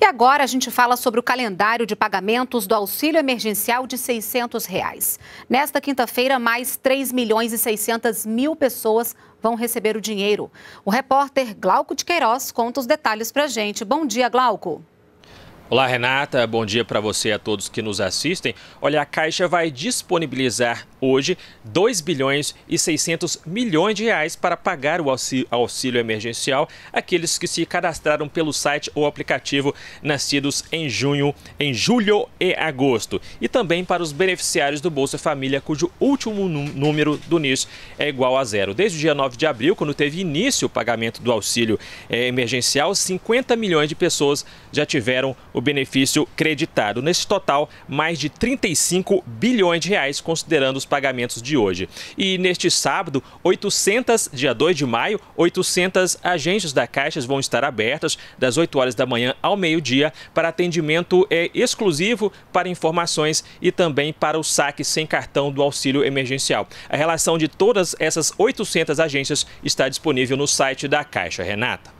E agora a gente fala sobre o calendário de pagamentos do auxílio emergencial de R$ 600. Reais. Nesta quinta-feira, mais 3 milhões e 600 mil pessoas vão receber o dinheiro. O repórter Glauco de Queiroz conta os detalhes para gente. Bom dia, Glauco. Olá, Renata. Bom dia para você e a todos que nos assistem. Olha, a Caixa vai disponibilizar hoje 2 bilhões e 600 milhões de reais para pagar o auxílio emergencial àqueles que se cadastraram pelo site ou aplicativo nascidos em junho, em julho e agosto, e também para os beneficiários do Bolsa Família cujo último número do NIS é igual a zero. Desde o dia 9 de abril, quando teve início o pagamento do auxílio eh, emergencial, 50 milhões de pessoas já tiveram o benefício creditado. Nesse total, mais de 35 bilhões de reais, considerando os pagamentos de hoje. E neste sábado, 800, dia 2 de maio, 800 agências da Caixa vão estar abertas das 8 horas da manhã ao meio-dia para atendimento é, exclusivo para informações e também para o saque sem cartão do auxílio emergencial. A relação de todas essas 800 agências está disponível no site da Caixa. Renata.